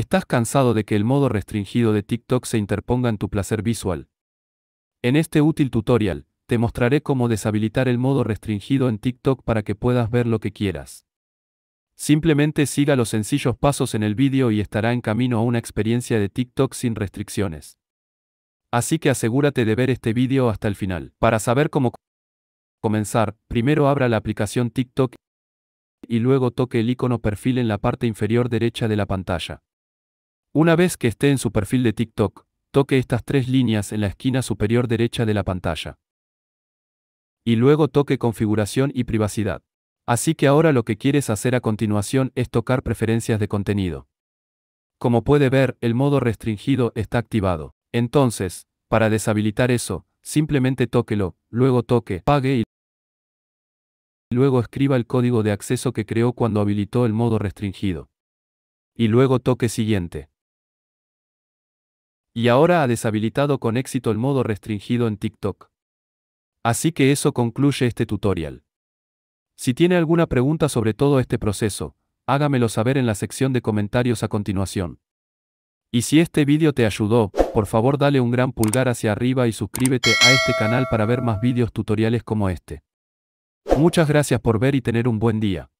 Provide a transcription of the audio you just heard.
¿Estás cansado de que el modo restringido de TikTok se interponga en tu placer visual? En este útil tutorial, te mostraré cómo deshabilitar el modo restringido en TikTok para que puedas ver lo que quieras. Simplemente siga los sencillos pasos en el vídeo y estará en camino a una experiencia de TikTok sin restricciones. Así que asegúrate de ver este vídeo hasta el final. Para saber cómo comenzar, primero abra la aplicación TikTok y luego toque el icono perfil en la parte inferior derecha de la pantalla. Una vez que esté en su perfil de TikTok, toque estas tres líneas en la esquina superior derecha de la pantalla. Y luego toque configuración y privacidad. Así que ahora lo que quieres hacer a continuación es tocar preferencias de contenido. Como puede ver, el modo restringido está activado. Entonces, para deshabilitar eso, simplemente tóquelo, luego toque, pague y luego escriba el código de acceso que creó cuando habilitó el modo restringido. Y luego toque siguiente y ahora ha deshabilitado con éxito el modo restringido en TikTok. Así que eso concluye este tutorial. Si tiene alguna pregunta sobre todo este proceso, hágamelo saber en la sección de comentarios a continuación. Y si este vídeo te ayudó, por favor dale un gran pulgar hacia arriba y suscríbete a este canal para ver más vídeos tutoriales como este. Muchas gracias por ver y tener un buen día.